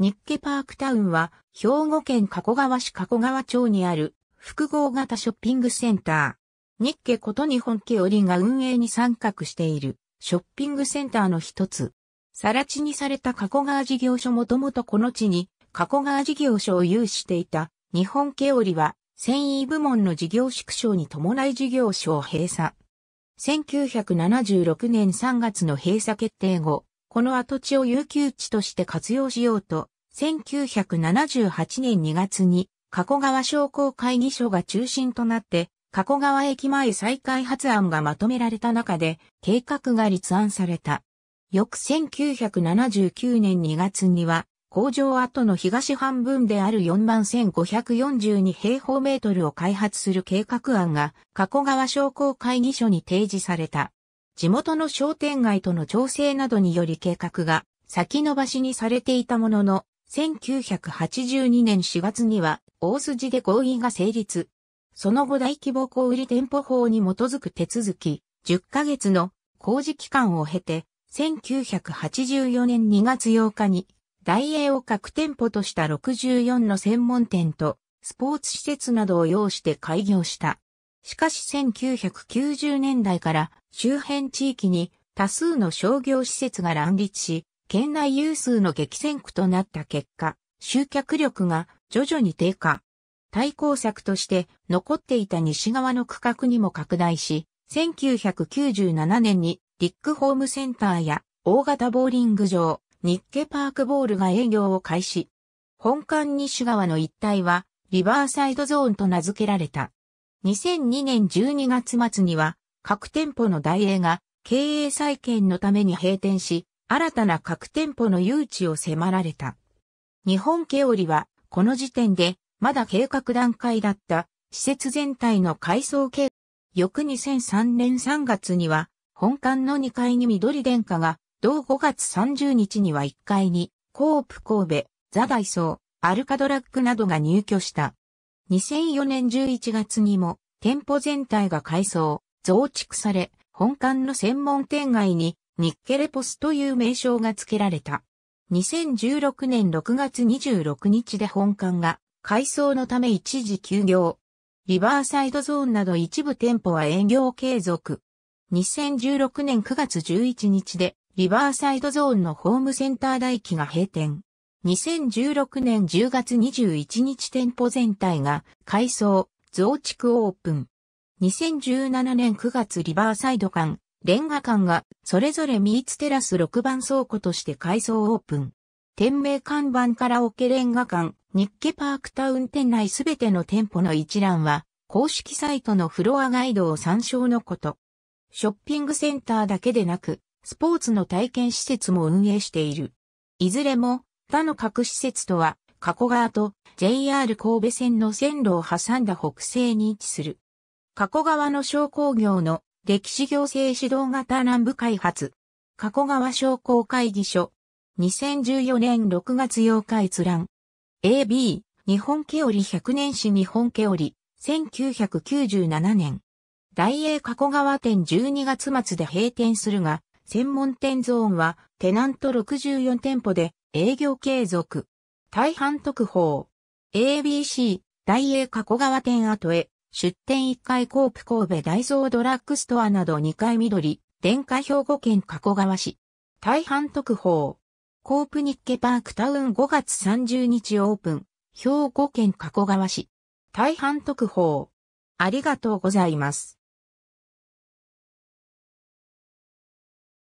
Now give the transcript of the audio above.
日家パークタウンは、兵庫県加古川市加古川町にある複合型ショッピングセンター。日家こと日本家織が運営に参画しているショッピングセンターの一つ。更地にされた加古川事業所もともとこの地に加古川事業所を有していた日本家織は繊維部門の事業縮小に伴い事業所を閉鎖。1976年3月の閉鎖決定後、この跡地を有給地として活用しようと1978年2月に、加古川商工会議所が中心となって、加古川駅前再開発案がまとめられた中で、計画が立案された。翌1979年2月には、工場跡の東半分である4万1542平方メートルを開発する計画案が、加古川商工会議所に提示された。地元の商店街との調整などにより計画が先延ばしにされていたものの、1982年4月には大筋で合意が成立。その後大規模小売店舗法に基づく手続き、10ヶ月の工事期間を経て、1984年2月8日に、大英を各店舗とした64の専門店と、スポーツ施設などを要して開業した。しかし1990年代から周辺地域に多数の商業施設が乱立し、県内有数の激戦区となった結果、集客力が徐々に低下。対抗策として残っていた西側の区画にも拡大し、1997年にリックホームセンターや大型ボーリング場、日ッパークボールが営業を開始。本館西側の一帯はリバーサイドゾーンと名付けられた。2002年12月末には各店舗の大英が経営再建のために閉店し、新たな各店舗の誘致を迫られた。日本オ織は、この時点で、まだ計画段階だった、施設全体の改装計画。翌2003年3月には、本館の2階に緑電化が、同5月30日には1階に、コープ神戸、ザ・ダイソー、アルカドラッグなどが入居した。2004年11月にも、店舗全体が改装、増築され、本館の専門店街に、ニッケレポスという名称が付けられた。2016年6月26日で本館が改装のため一時休業。リバーサイドゾーンなど一部店舗は営業継続。2016年9月11日でリバーサイドゾーンのホームセンター大機が閉店。2016年10月21日店舗全体が改装、増築オープン。2017年9月リバーサイド館、レンガ館がそれぞれミーツテラス6番倉庫として改装オープン。店名看板カラオケレンガ館、日家パークタウン店内すべての店舗の一覧は、公式サイトのフロアガイドを参照のこと。ショッピングセンターだけでなく、スポーツの体験施設も運営している。いずれも、他の各施設とは、加古川と JR 神戸線の線路を挟んだ北西に位置する。加古川の商工業の歴史行政指導型南部開発。加古川商工会議所。2014年6月8日閲覧。AB、日本毛織100年史日本毛織、1997年。大英加古川店12月末で閉店するが、専門店ゾーンはテナント64店舗で営業継続。大半特報。ABC、大英加古川店後へ。出店1階コープ神戸ダイソードラッグストアなど2階緑、電化兵庫県加古川市。大半特報。コープニッケパークタウン5月30日オープン。兵庫県加古川市。大半特報。ありがとうございます。